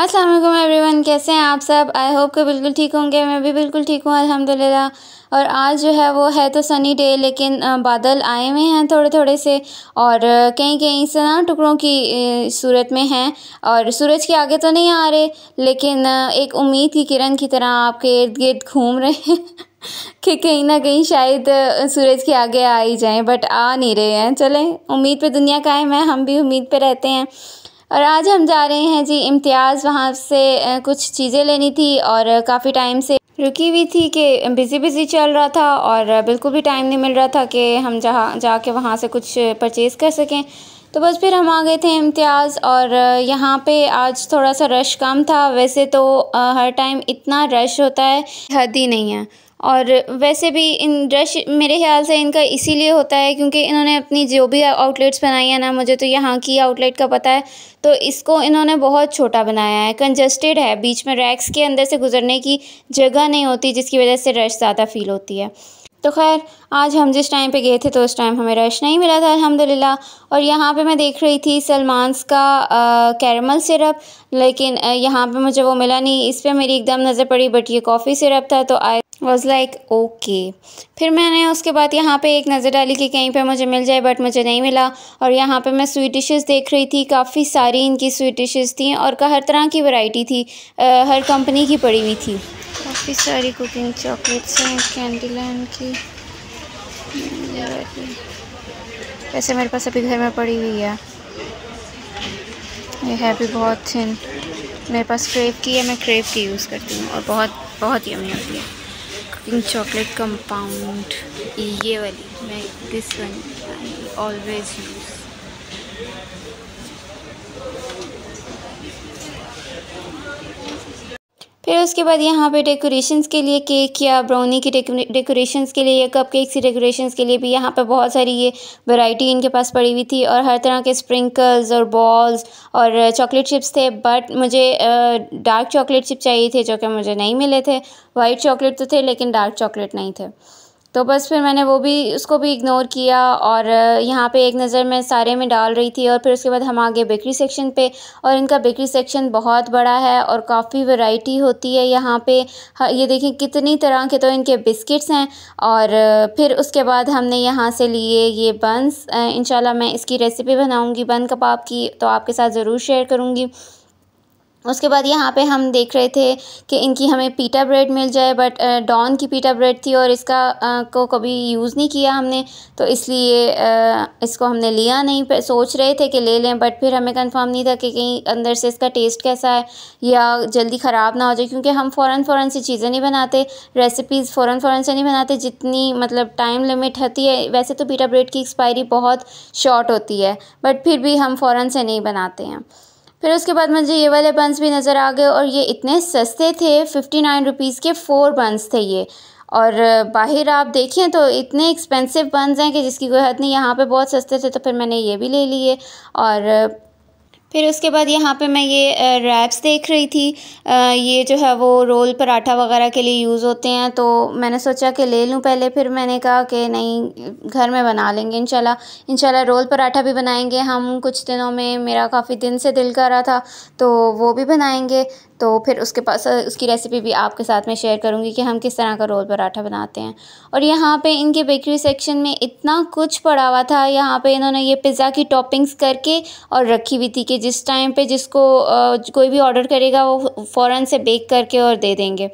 अस्सलाम एवरीवन कैसे हैं आप सब आई होप कि बिल्कुल ठीक होंगे मैं भी बिल्कुल ठीक हूँ अल्हम्दुलिल्लाह और आज जो है वो है तो सनी डे लेकिन बादल आए हुए हैं थोड़े थोड़े से और कहीं कहीं से ना टुकड़ों की सूरत में हैं और सूरज के आगे तो नहीं आ रहे लेकिन एक उम्मीद की किरण की तरह आपके इर्द गिर्द घूम रहे हैं कि कहीं ना कहीं शायद सूरज के आगे आ ही जाएं बट आ नहीं रहे हैं चलें उम्मीद पे दुनिया कायम है हम भी उम्मीद पे रहते हैं और आज हम जा रहे हैं जी इम्तियाज़ वहाँ से कुछ चीज़ें लेनी थी और काफ़ी टाइम से रुकी हुई थी कि बिज़ी बिज़ी चल रहा था और बिल्कुल भी टाइम नहीं मिल रहा था कि हम जहाँ जाके वहाँ से कुछ परचेज़ कर सकें तो बस फिर हम आ गए थे इम्तियाज़ और यहाँ पे आज थोड़ा सा रश कम था वैसे तो हर टाइम इतना रश होता है हद ही नहीं है और वैसे भी इन रश मेरे ख़्याल से इनका इसीलिए होता है क्योंकि इन्होंने अपनी जो भी आउटलेट्स बनाई है ना मुझे तो यहाँ की आउटलेट का पता है तो इसको इन्होंने बहुत छोटा बनाया है कंजस्टेड है बीच में रैक्स के अंदर से गुजरने की जगह नहीं होती जिसकी वजह से रश ज़्यादा फील होती है तो खैर आज हम जिस टाइम पे गए थे तो उस टाइम हमें रश नहीं मिला था अल्हम्दुलिल्लाह और यहाँ पे मैं देख रही थी सलमानस का कैरमल सिरप लेकिन यहाँ पे मुझे वो मिला नहीं इस पर मेरी एकदम नज़र पड़ी बट ये कॉफ़ी सिरप था तो आए वॉज़ लाइक ओके फिर मैंने उसके बाद यहाँ पे एक नज़र डाली कि कहीं पे मुझे मिल जाए बट मुझे नहीं मिला और यहाँ पे मैं स्वीट डिशेस देख रही थी काफ़ी सारी इनकी स्वीट डिशेस थी और का हर तरह की वैरायटी थी आ, हर कंपनी की पड़ी हुई थी काफ़ी सारी कुकिंग चॉकलेट्स हैं कैंडी लैंड की वैसे मेरे पास अभी घर में पड़ी हुई है ये है भी बहुत थिन मेरे पास क्रेव की है मैं क्रेव की यूज़ करती हूँ और बहुत बहुत ही अमी होती है पिंक चॉकलेट कंपाउंड ये वाली मैं this one I always use फिर उसके बाद यहाँ पे डेकोरेशंस के लिए केक या ब्राउनी की डेकोरेशंस के लिए या कप की डेकोरेशंस के लिए भी यहाँ पे बहुत सारी ये वैरायटी इनके पास पड़ी हुई थी और हर तरह के स्प्रिंकल्स और बॉल्स और चॉकलेट चिप्स थे बट मुझे डार्क चॉकलेट चिप चाहिए थे जो कि मुझे नहीं मिले थे वाइट चॉकलेट तो थे लेकिन डार्क चॉकलेट नहीं थे तो बस फिर मैंने वो भी उसको भी इग्नोर किया और यहाँ पे एक नज़र मैं सारे में डाल रही थी और फिर उसके बाद हम आगे बेकरी सेक्शन पे और इनका बेकरी सेक्शन बहुत बड़ा है और काफ़ी वैरायटी होती है यहाँ पे ये देखें कितनी तरह के तो इनके बिस्किट्स हैं और फिर उसके बाद हमने यहाँ से लिए ये बंस इन मैं इसकी रेसिपी बनाऊँगी बन कबाब की तो आपके साथ ज़रूर शेयर करूँगी उसके बाद यहाँ पे हम देख रहे थे कि इनकी हमें पीटा ब्रेड मिल जाए बट डॉन की पीटा ब्रेड थी और इसका आ, को कभी यूज़ नहीं किया हमने तो इसलिए आ, इसको हमने लिया नहीं सोच रहे थे कि ले लें बट फिर हमें कंफर्म नहीं था कि कहीं अंदर से इसका टेस्ट कैसा है या जल्दी ख़राब ना हो जाए क्योंकि हम फ़ौर फ़ौर सी चीज़ें नहीं बनाते रेसिपीज़ फ़ौर फ़ौर से नहीं बनाते जितनी मतलब टाइम लिमिट होती है वैसे तो पीटा ब्रेड की एक्सपायरी बहुत शॉर्ट होती है बट फिर भी हम फ़ौर से नहीं बनाते हैं फिर उसके बाद मुझे ये वाले बंस भी नज़र आ गए और ये इतने सस्ते थे फिफ्टी नाइन रुपीज़ के फ़ोर बंस थे ये और बाहर आप देखें तो इतने एक्सपेंसिव बंस हैं कि जिसकी कोई हद नहीं यहाँ पे बहुत सस्ते थे तो फिर मैंने ये भी ले लिए और फिर उसके बाद यहाँ पे मैं ये रैप्स देख रही थी ये जो है वो रोल पराठा वगैरह के लिए यूज़ होते हैं तो मैंने सोचा कि ले लूँ पहले फिर मैंने कहा कि नहीं घर में बना लेंगे इंशाल्लाह इंशाल्लाह रोल पराठा भी बनाएंगे हम कुछ दिनों में मेरा काफ़ी दिन से दिल कर रहा था तो वो भी बनाएंगे तो फिर उसके पास उसकी रेसिपी भी आपके साथ में शेयर करूँगी कि हम किस तरह का रोल पराठा बनाते हैं और यहाँ पे इनके बेकरी सेक्शन में इतना कुछ पड़ा हुआ था यहाँ पे इन्होंने ये पिज़्ज़ा की टॉपिंग्स करके और रखी हुई थी कि जिस टाइम पे जिसको कोई भी ऑर्डर करेगा वो फ़ौरन से बेक करके और दे देंगे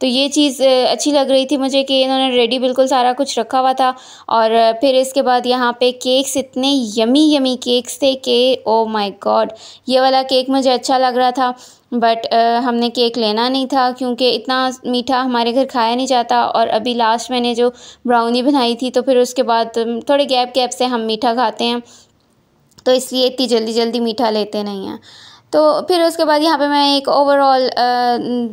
तो ये चीज़ अच्छी लग रही थी मुझे कि इन्होंने रेडी बिल्कुल सारा कुछ रखा हुआ था और फिर इसके बाद यहाँ पे केक्स इतने यमी यमी केक्स थे कि ओ माय गॉड ये वाला केक मुझे अच्छा लग रहा था बट हमने केक लेना नहीं था क्योंकि इतना मीठा हमारे घर खाया नहीं जाता और अभी लास्ट मैंने जो ब्राउनी बनाई थी तो फिर उसके बाद थोड़े गैप गैप से हम मीठा खाते हैं तो इसलिए इतनी जल्दी जल्दी मीठा लेते नहीं हैं तो फिर उसके बाद यहाँ पे मैं एक ओवरऑल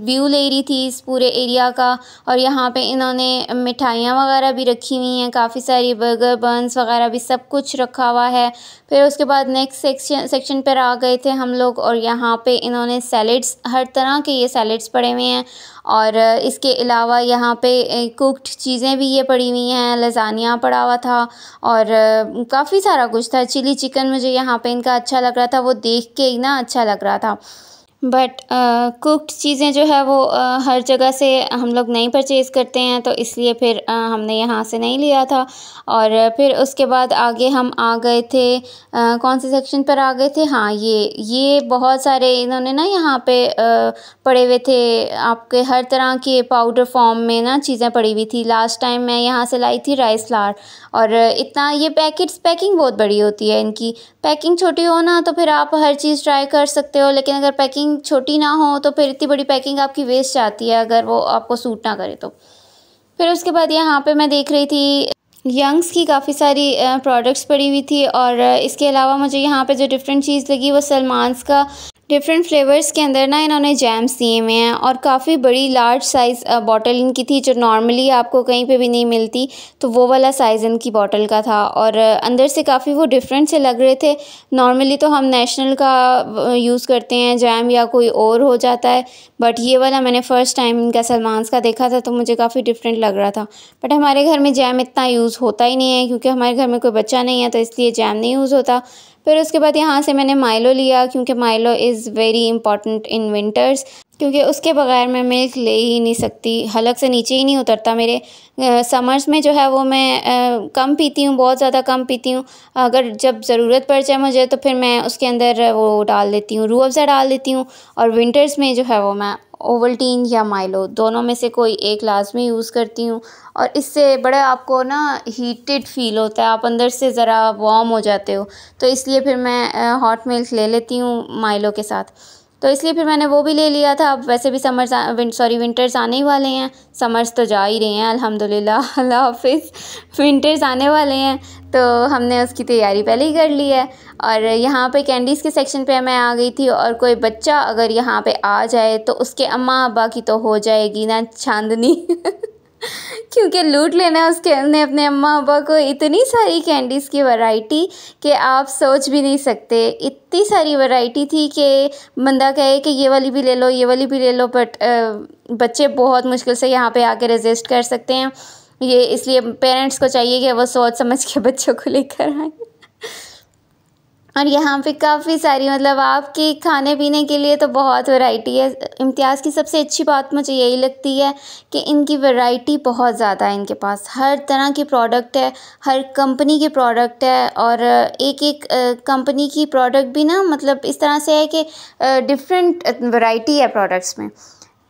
व्यू ले रही थी इस पूरे एरिया का और यहाँ पे इन्होंने मिठाइयाँ वगैरह भी रखी हुई हैं काफ़ी सारी बर्गर बंस वगैरह भी सब कुछ रखा हुआ है फिर उसके बाद नेक्स्ट सेक्शन सेक्शन पर आ गए थे हम लोग और यहाँ पे इन्होंने सैलड्स हर तरह के ये सैलड्स पड़े हुए हैं और इसके अलावा यहाँ पे कुक्ड चीज़ें भी ये पड़ी हुई हैं लज़ानिया पड़ा हुआ था और काफ़ी सारा कुछ था चिली चिकन मुझे यहाँ पे इनका अच्छा लग रहा था वो देख के ही ना अच्छा लग रहा था बट कुक्ड uh, चीज़ें जो है वो uh, हर जगह से हम लोग नहीं परचेज़ करते हैं तो इसलिए फिर uh, हमने यहाँ से नहीं लिया था और फिर उसके बाद आगे हम आ गए थे कौन से सेक्शन पर आ गए थे हाँ ये ये बहुत सारे इन्होंने ना यहाँ पे पड़े हुए थे आपके हर तरह के पाउडर फॉर्म में ना चीज़ें पड़ी हुई थी लास्ट टाइम मैं यहाँ से लाई थी राइस फ्लार और इतना ये पैकेट्स पैकिंग बहुत बड़ी होती है इनकी पैकिंग छोटी हो ना तो फिर आप हर चीज़ ट्राई कर सकते हो लेकिन अगर पैकिंग पैकिंग छोटी ना हो तो फिर इतनी बड़ी पैकिंग आपकी वेस्ट जाती है अगर वो आपको सूट ना करे तो फिर उसके बाद यहाँ पे मैं देख रही थी यंग्स की काफ़ी सारी प्रोडक्ट्स पड़ी हुई थी और इसके अलावा मुझे यहाँ पे जो डिफरेंट चीज़ लगी वो सलमानस का डिफरेंट फ्लेवर्स के अंदर ना इन्होंने जैम्स दिए हुए हैं और काफ़ी बड़ी लार्ज साइज़ बॉटल इनकी थी जो नॉर्मली आपको कहीं पे भी नहीं मिलती तो वो वाला साइज़ इनकी बॉटल का था और अंदर से काफ़ी वो डिफरेंट से लग रहे थे नॉर्मली तो हम नेशनल का यूज़ करते हैं जैम या कोई और हो जाता है बट ये वाला मैंने फ़र्स्ट टाइम इनका सलमानस का देखा था तो मुझे काफ़ी डिफरेंट लग रहा था बट हमारे घर में जैम इतना यूज़ होता ही नहीं है क्योंकि हमारे घर में कोई बच्चा नहीं है तो इसलिए जैम नहीं यूज़ होता फिर उसके बाद यहाँ से मैंने माइलो लिया क्योंकि Milo is very important in winters क्योंकि उसके बगैर मैं मिल्क ले ही नहीं सकती हलक से नीचे ही नहीं उतरता मेरे समर्स में जो है वो मैं आ, कम पीती हूँ बहुत ज़्यादा कम पीती हूँ अगर जब ज़रूरत पड़ जाए मुझे तो फिर मैं उसके अंदर वो डाल देती हूँ रूह अफ़ज़ा डाल देती हूँ और विंटर्स में जो है वो मैं ओवल्टीन या माइलो दोनों में से कोई एक लाजमी यूज़ करती हूँ और इससे बड़ा आपको ना हीटेड फील होता है आप अंदर से ज़रा वार्म हो जाते हो तो इसलिए फिर मैं हॉट मिल्क ले लेती हूँ माइलो के साथ तो इसलिए फिर मैंने वो भी ले लिया था अब वैसे भी समर्स विंट सॉरी विंटर्स आने ही वाले हैं समर्स तो जा ही रहे हैं अल्हम्दुलिल्लाह अल्लाह हाफिज़ विंटर्स आने वाले हैं तो हमने उसकी तैयारी पहले ही कर ली है और यहाँ पे कैंडीज़ के सेक्शन पे मैं आ गई थी और कोई बच्चा अगर यहाँ पे आ जाए तो उसके अम्मा अबा की तो हो जाएगी ना चांदनी क्योंकि लूट लेना है उसके ने अपने अम्मा अबा को इतनी सारी कैंडीज़ की वैरायटी कि आप सोच भी नहीं सकते इतनी सारी वैरायटी थी कि बंदा कहे कि ये वाली भी ले लो ये वाली भी ले लो बट बच्चे बहुत मुश्किल से यहाँ पे आके रजिस्ट कर सकते हैं ये इसलिए पेरेंट्स को चाहिए कि वो सोच समझ के बच्चों को लेकर आए और यहाँ पे काफ़ी सारी मतलब आपके खाने पीने के लिए तो बहुत वैरायटी है इम्तियाज़ की सबसे अच्छी बात मुझे यही लगती है कि इनकी वैरायटी बहुत ज़्यादा है इनके पास हर तरह के प्रोडक्ट है हर कंपनी के प्रोडक्ट है और एक एक कंपनी की प्रोडक्ट भी ना मतलब इस तरह से है कि डिफरेंट वैरायटी है प्रोडक्ट्स में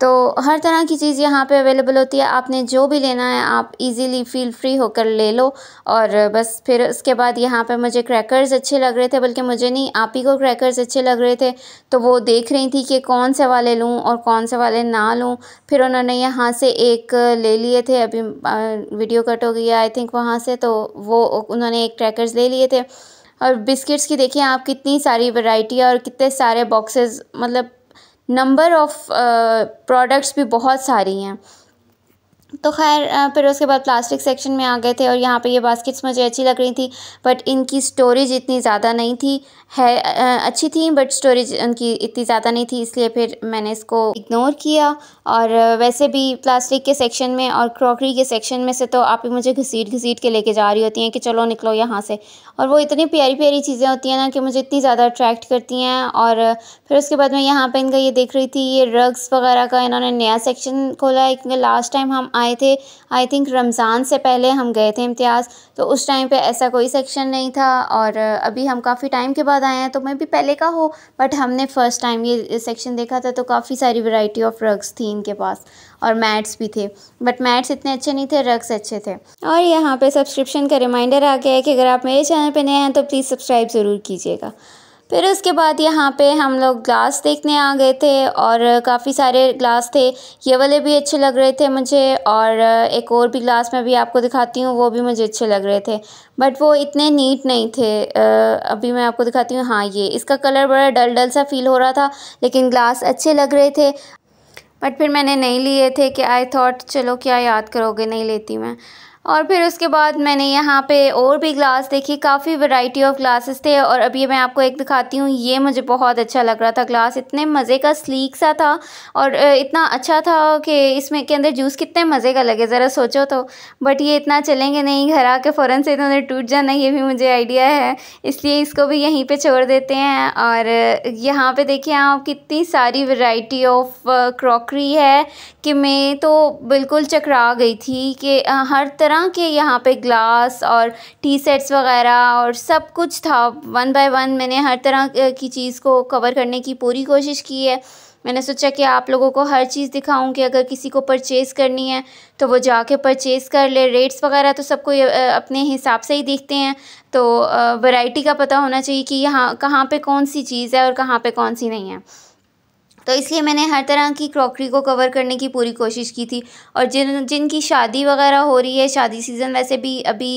तो हर तरह की चीज़ यहाँ पे अवेलेबल होती है आपने जो भी लेना है आप इजीली फील फ्री होकर ले लो और बस फिर उसके बाद यहाँ पे मुझे क्रैकर्स अच्छे लग रहे थे बल्कि मुझे नहीं आप ही को क्रैकर्स अच्छे लग रहे थे तो वो देख रही थी कि कौन से वाले लूँ और कौन से वाले ना लूँ फिर उन्होंने यहाँ से एक ले लिए थे अभी वीडियो कट हो गया आई थिंक वहाँ से तो वो उन्होंने एक क्रैकर्स ले लिए थे और बिस्किट्स की देखिए आप कितनी सारी वैरायटी और कितने सारे बॉक्सेस मतलब नंबर ऑफ़ प्रोडक्ट्स भी बहुत सारी हैं तो खैर फिर उसके बाद प्लास्टिक सेक्शन में आ गए थे और यहाँ पे ये बास्केट्स मुझे अच्छी लग रही थी बट इनकी स्टोरेज इतनी ज़्यादा नहीं थी है अच्छी थी बट स्टोरेज उनकी इतनी ज़्यादा नहीं थी इसलिए फिर मैंने इसको इग्नोर किया और वैसे भी प्लास्टिक के सेक्शन में और क्रॉकरी के सेक्शन में से तो आप ही मुझे घसीट घसीट के लेके जा रही होती हैं कि चलो निकलो यहाँ से और वो इतनी प्यारी प्यारी चीज़ें होती हैं ना कि मुझे इतनी ज़्यादा अट्रैक्ट करती हैं और फिर उसके बाद मैं यहाँ पर इनका ये देख रही थी ये रग्स वगैरह का इन्होंने नया सेक्शन खोला है क्योंकि लास्ट टाइम हम आए थे आई थिंक रमज़ान से पहले हम गए थे इम्तियाज़ तो उस टाइम पे ऐसा कोई सेक्शन नहीं था और अभी हम काफ़ी टाइम के बाद आए हैं तो मैं भी पहले का हो बट हमने फ़र्स्ट टाइम ये सेक्शन देखा था तो काफ़ी सारी वैरायटी ऑफ रग्स थी इनके पास और मैट्स भी थे बट मैट्स इतने अच्छे नहीं थे रग्स अच्छे थे और यहाँ पर सब्सक्रिप्शन का रिमाइंडर आ गया है कि अगर आप मेरे चैनल पर नए हैं तो प्लीज़ सब्सक्राइब ज़रूर कीजिएगा फिर उसके बाद यहाँ पे हम लोग ग्लास देखने आ गए थे और काफ़ी सारे ग्लास थे ये वाले भी अच्छे लग रहे थे मुझे और एक और भी ग्लास मैं भी आपको दिखाती हूँ वो भी मुझे अच्छे लग रहे थे बट वो इतने नीट नहीं थे अभी मैं आपको दिखाती हूँ हाँ ये इसका कलर बड़ा डल डल सा फील हो रहा था लेकिन ग्लास अच्छे लग रहे थे बट फिर मैंने नहीं लिए थे कि आई थॉट चलो क्या याद करोगे नहीं लेती मैं और फिर उसके बाद मैंने यहाँ पे और भी ग्लास देखी काफ़ी वैरायटी ऑफ ग्लासेस थे और अभी मैं आपको एक दिखाती हूँ ये मुझे बहुत अच्छा लग रहा था ग्लास इतने मज़े का स्लीक सा था और इतना अच्छा था कि इसमें के अंदर जूस कितने मज़े का लगे ज़रा सोचो तो बट ये इतना चलेंगे नहीं घर आके फ़ौरन से इतना टूट जाना ये भी मुझे आइडिया है इसलिए इसको भी यहीं पर छोड़ देते हैं और यहाँ पर देखिए आप कितनी सारी वराइटी ऑफ क्रॉकरी है कि मैं तो बिल्कुल चकरा गई थी कि हर तरह કે યહા પે ગ્લાસ ઓર ટી શર્ટસ વગેરા ઓર સબ કુછ થા 1 બાય 1 મેને હર તરહ કી ચીઝ કો કવર કરને કી પૂરી કોશિશ કી હે મેને સુચા કે આપ લોગો કો હર ચીઝ દિખાઉં કે અગર કિસી કો પરચેસ કરની હે તો વો જા કે પરચેસ કર લે રેટ્સ વગેરા તો સબકો અપને હિસાબ સે હી દેખતે હે તો વેરાઈટી કા પતા હોના ચાહી કે યહા કહા પે કонસી ચીઝ હે ઓર કહા પે કонસી નહીં હે तो इसलिए मैंने हर तरह की क्रॉकरी को कवर करने की पूरी कोशिश की थी और जिन जिनकी शादी वगैरह हो रही है शादी सीज़न वैसे भी अभी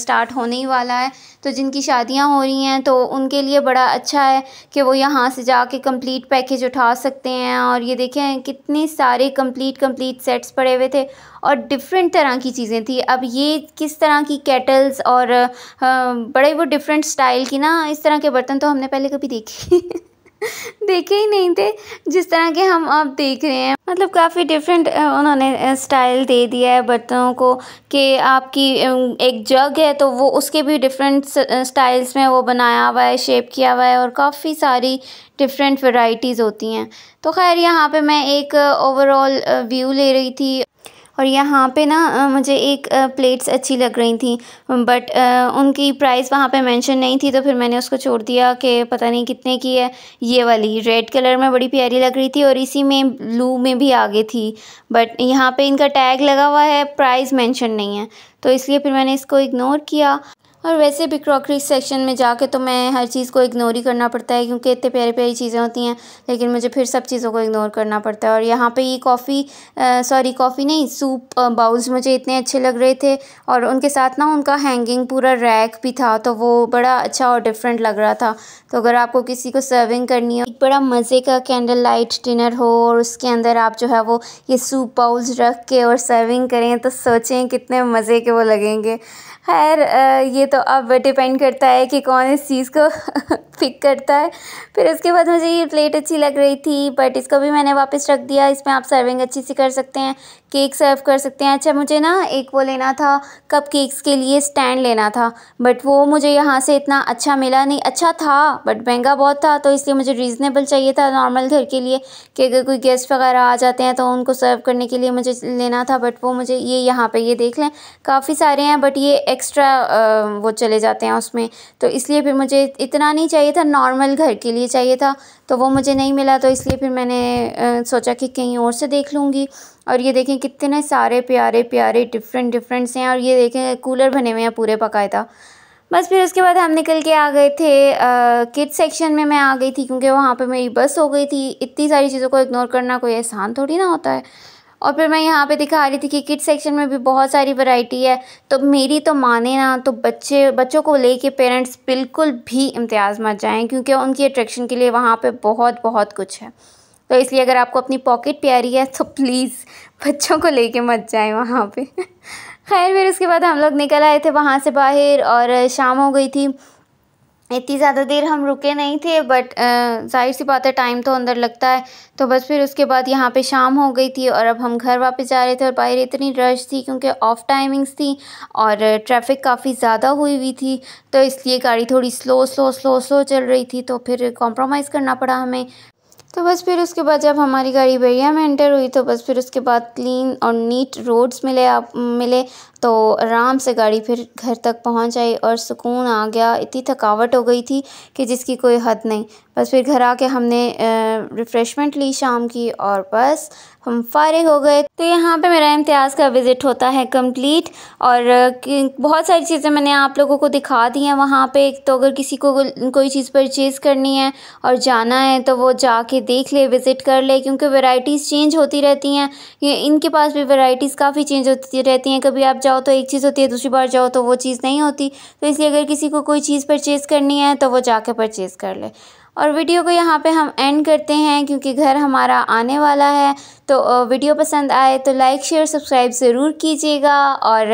स्टार्ट होने ही वाला है तो जिनकी शादियां हो रही हैं तो उनके लिए बड़ा अच्छा है कि वो यहाँ से जाके कम्प्लीट पैकेज उठा सकते हैं और ये देखें कितने सारे कम्प्लीट कम्प्लीट सेट्स पड़े हुए थे और डिफरेंट तरह की चीज़ें थी अब ये किस तरह की केटल्स और बड़े वो डिफरेंट स्टाइल की ना इस तरह के बर्तन तो हमने पहले कभी देखे देखे ही नहीं थे जिस तरह के हम आप देख रहे हैं मतलब काफ़ी डिफरेंट उन्होंने स्टाइल दे दिया है बर्तनों को कि आपकी एक जग है तो वो उसके भी डिफरेंट स्टाइल्स में वो बनाया हुआ है शेप किया हुआ है और काफ़ी सारी डिफरेंट वैरायटीज़ होती हैं तो खैर यहाँ पे मैं एक ओवरऑल व्यू ले रही थी और यहाँ पे ना मुझे एक प्लेट्स अच्छी लग रही थी बट उनकी प्राइस वहाँ पे मेंशन नहीं थी तो फिर मैंने उसको छोड़ दिया कि पता नहीं कितने की है ये वाली रेड कलर में बड़ी प्यारी लग रही थी और इसी में ब्लू में भी आगे थी बट यहाँ पे इनका टैग लगा हुआ है प्राइस मेंशन नहीं है तो इसलिए फिर मैंने इसको इग्नोर किया और वैसे भी क्रॉकरी सेक्शन में जाके तो मैं हर चीज़ को इग्नोर ही करना पड़ता है क्योंकि इतने प्यारी प्यारी चीज़ें होती हैं लेकिन मुझे फिर सब चीज़ों को इग्नोर करना पड़ता है और यहाँ पे ये कॉफ़ी सॉरी कॉफ़ी नहीं सूप बाउल्स मुझे इतने अच्छे लग रहे थे और उनके साथ ना उनका हैंगिंग पूरा रैक भी था तो वो बड़ा अच्छा और डिफरेंट लग रहा था तो अगर आपको किसी को सर्विंग करनी हो एक बड़ा मज़े का कैंडल लाइट डिनर हो और उसके अंदर आप जो है वो ये सूप बाउल्स रख के और सर्विंग करें तो सोचें कितने मज़े के वो लगेंगे खैर ये तो तो अब डिपेंड करता है कि कौन इस चीज़ को पिक करता है फिर उसके बाद मुझे ये प्लेट अच्छी लग रही थी बट इसको भी मैंने वापस रख दिया इसमें आप सर्विंग अच्छी सी कर सकते हैं केक सर्व कर सकते हैं अच्छा मुझे ना एक वो लेना था कप केक्स के लिए स्टैंड लेना था बट वो मुझे यहाँ से इतना अच्छा मिला नहीं अच्छा था बट महंगा बहुत था तो इसलिए मुझे रीज़नेबल चाहिए था नॉर्मल घर के लिए कि अगर कोई गेस्ट वगैरह आ जाते हैं तो उनको सर्व करने के लिए मुझे लेना था बट वो मुझे ये यहाँ पर ये देख लें काफ़ी सारे हैं बट ये एक्स्ट्रा वो चले जाते हैं उसमें तो इसलिए फिर मुझे इतना नहीं चाहिए था नॉर्मल घर के लिए चाहिए था तो वो मुझे नहीं मिला तो इसलिए फिर मैंने सोचा कि कहीं और से देख लूँगी और ये देखें कितने सारे प्यारे प्यारे डिफरेंट डिफरेंट्स हैं और ये देखें कूलर बने हुए हैं पूरे था बस फिर उसके बाद हम निकल के आ गए थे किड सेक्शन में मैं आ गई थी क्योंकि वहाँ पे मेरी बस हो गई थी इतनी सारी चीज़ों को इग्नोर करना कोई आसान थोड़ी ना होता है और फिर मैं यहाँ पे दिखा रही थी कि किड सेक्शन में भी बहुत सारी वैरायटी है तो मेरी तो माने ना तो बच्चे बच्चों को लेके पेरेंट्स बिल्कुल भी इम्तियाज़ मत जाएँ क्योंकि उनकी अट्रैक्शन के लिए वहाँ पर बहुत बहुत कुछ है तो इसलिए अगर आपको अपनी पॉकेट प्यारी है तो प्लीज़ बच्चों को लेके मत जाए वहाँ पे खैर फिर उसके बाद हम लोग निकल आए थे वहाँ से बाहर और शाम हो गई थी इतनी ज़्यादा देर हम रुके नहीं थे बट जाहिर सी बात है टाइम तो अंदर लगता है तो बस फिर उसके बाद यहाँ पे शाम हो गई थी और अब हम घर वापस जा रहे थे और बाहर इतनी रश थी क्योंकि ऑफ टाइमिंग्स थी और ट्रैफिक काफ़ी ज़्यादा हुई हुई थी तो इसलिए गाड़ी थोड़ी स्लो स्लो स्लो स्लो चल रही थी तो फिर कॉम्प्रोमाइज़ करना पड़ा हमें तो बस फिर उसके बाद जब हमारी गाड़ी बढ़िया में एंटर हुई तो बस फिर उसके बाद क्लीन और नीट रोड्स मिले आप मिले तो आराम से गाड़ी फिर घर तक पहुंच आई और सुकून आ गया इतनी थकावट हो गई थी कि जिसकी कोई हद नहीं बस फिर घर आके हमने रिफ़्रेशमेंट ली शाम की और बस हम फारिग हो गए तो यहाँ पे मेरा इम्तियाज़ का विज़िट होता है कंप्लीट और बहुत सारी चीज़ें मैंने आप लोगों को दिखा दी हैं वहाँ पे तो अगर किसी को कोई चीज़ परचेज़ करनी है और जाना है तो वो जाके देख ले विज़िट कर ले क्योंकि वेराइटीज़ चेंज होती रहती हैं इनके पास भी वेराइटीज़ काफ़ी चेंज होती रहती हैं कभी आप जाओ तो एक चीज़ होती है दूसरी बार जाओ तो वो चीज़ नहीं होती तो इसलिए अगर किसी को कोई चीज़ परचेज़ करनी है तो वो जाके परचेज़ कर ले और वीडियो को यहाँ पे हम एंड करते हैं क्योंकि घर हमारा आने वाला है तो वीडियो पसंद आए तो लाइक शेयर सब्सक्राइब ज़रूर कीजिएगा और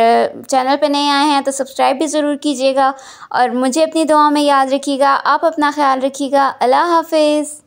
चैनल पे नए आए हैं तो सब्सक्राइब भी ज़रूर कीजिएगा और मुझे अपनी दुआ में याद रखिएगा आप अपना ख्याल रखिएगा अल्लाह हाफिज़